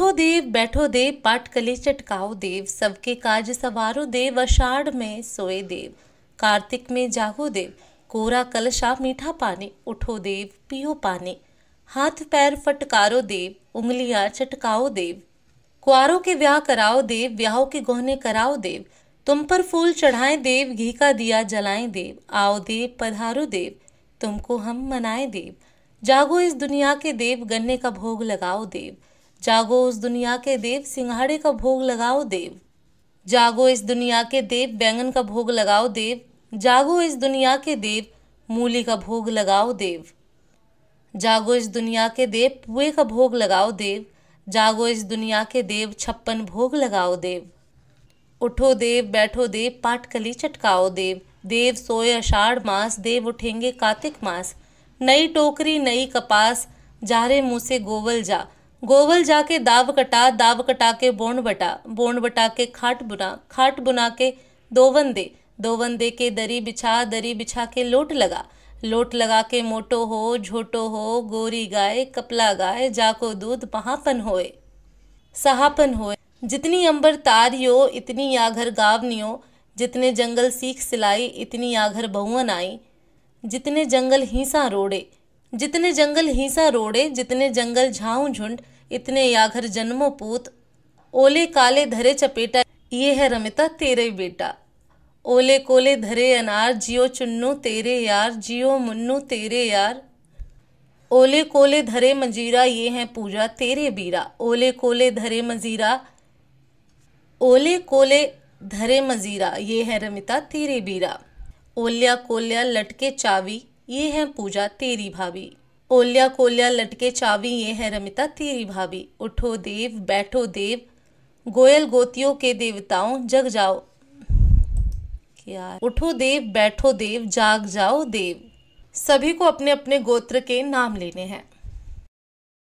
उठो देव बैठो देव पाटकले चटकाओ देव सबके काज सवारो देव अषाढ़ में सोए देव कार्तिक में जागो देव कोरा कलशा मीठा पानी उठो देव पियो पानी हाथ पैर फटकारो देव उंगलियां चटकाओ देव कुआरों के ब्याह कराओ देव ब्याहों के गहने कराओ देव तुम पर फूल चढ़ाए देव घी का दिया जलाए देव आओ देव पधारो देव तुमको हम मनाए देव जागो इस दुनिया के देव गन्ने का भोग लगाओ देव जागो उस दुनिया के देव सिंघाड़े का भोग लगाओ देव जागो इस दुनिया के देव बैंगन का भोग लगाओ देव जागो इस दुनिया के देव मूली का भोग लगाओ देव जागो इस दुनिया के देव पुए का भोग लगाओ देव जागो इस दुनिया के देव छप्पन भोग लगाओ देव उठो देव बैठो देव पाटकली चटकाओ देव देव सोए अषाढ़ मास देव उठेंगे कार्तिक मास नई टोकरी नई कपास जारे मुँह से गोवल जा गोवल जाके दाव कटा दाव कटा के बोन बटा बोन बटा के खाट बुना खाट बुना के दोवन दे दोवन दे के दरी बिछा दरी बिछा के लोट लगा लोट लगा के मोटो हो झोटो हो गोरी गाय कपला गाय जाको दूध पहापन होए सहापन होए जितनी अंबर तारियो इतनी आघर गावनियो जितने जंगल सीख सिलाई इतनी आघर बहुवन आई जितने जंगल हिंसा रोड़े जितने जंगल हिंसा रोड़े जितने जंगल झाऊ झुंड इतने याघर जन्मो पूत ओले काले धरे चपेटा ये है रमिता तेरे बेटा ओले कोले धरे अनार जियो चुन्नू तेरे यार जियो मुन्नू तेरे यार ओले कोले धरे मजीरा ये है पूजा तेरे बीरा ओले कोले धरे मजीरा ओले कोले धरे मजीरा ये है रमिता तेरे बीरा ओल्या कोल्या लटके चावी ये हैं पूजा तेरी भाभी ओलिया कोल्या लटके चावी ये हैं रमिता तेरी भाभी उठो देव बैठो देव गोयल गोतियों के देवताओं जग जाओ क्या उठो देव बैठो देव जाग जाओ देव सभी को अपने अपने गोत्र के नाम लेने हैं